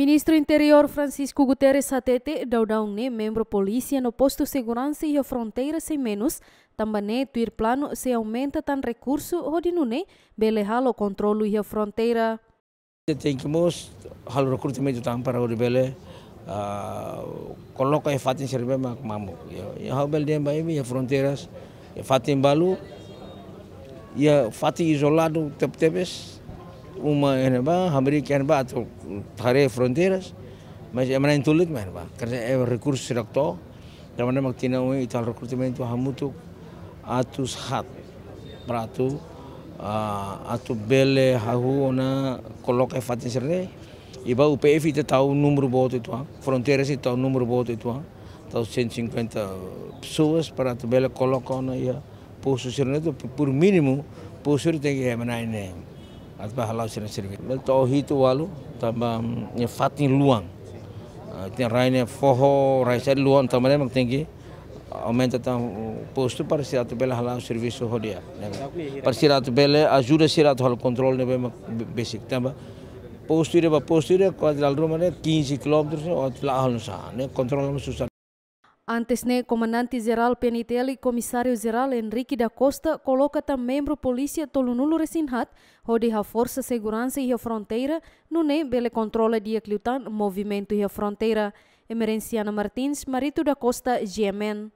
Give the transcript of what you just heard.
Ministro Interior Francisco Guterres Satete daudaungne membro polícia no posto segurança e a fronteira sem menos, também é tuir plano se aumenta tan recurso rodinune é? bele halo controlo e fronteira. Tem que mos halo recrutamento para o bele ah, coloca e fatin serbe mak mamu. Ya halo bele dem bai a fronteiras, e fatin balu, e fatin isolado tep tepes uma ba ken ba to tare fronteras mas amana e intulit man ba karena e recurso sirakto mak tina ui ital recrutamento hamutu atus hat pratu atu bele hahu ona kolok e fatin serne iba UPF ite tau numru boto itu fronteras ite tau numru boto itu tau 150 pessoas para tu bele kolok ona ia posto serne tu pur minimum posto tege que ne asbah sering sering bel tauhid walu tambah nyefatni luang ah, tin raine foho raisa luang tambah memang tinggi aumenta ah, tan posto para sirato bela halau serviço hodia para sirato bela ajuda sirato hal control ne bem basic tamba posto ire ba posto ire quadral romane 15 km o tlahal sa ne control mo Antesne, comandante geral PNTL e geral Enrique da Costa coloca membro polícia Tolunulo Resinhat, onde a Força Segurança e a Fronteira não é bele controla de acliutan movimento e a fronteira. Emerenciana Martins, Marito da Costa, GMN.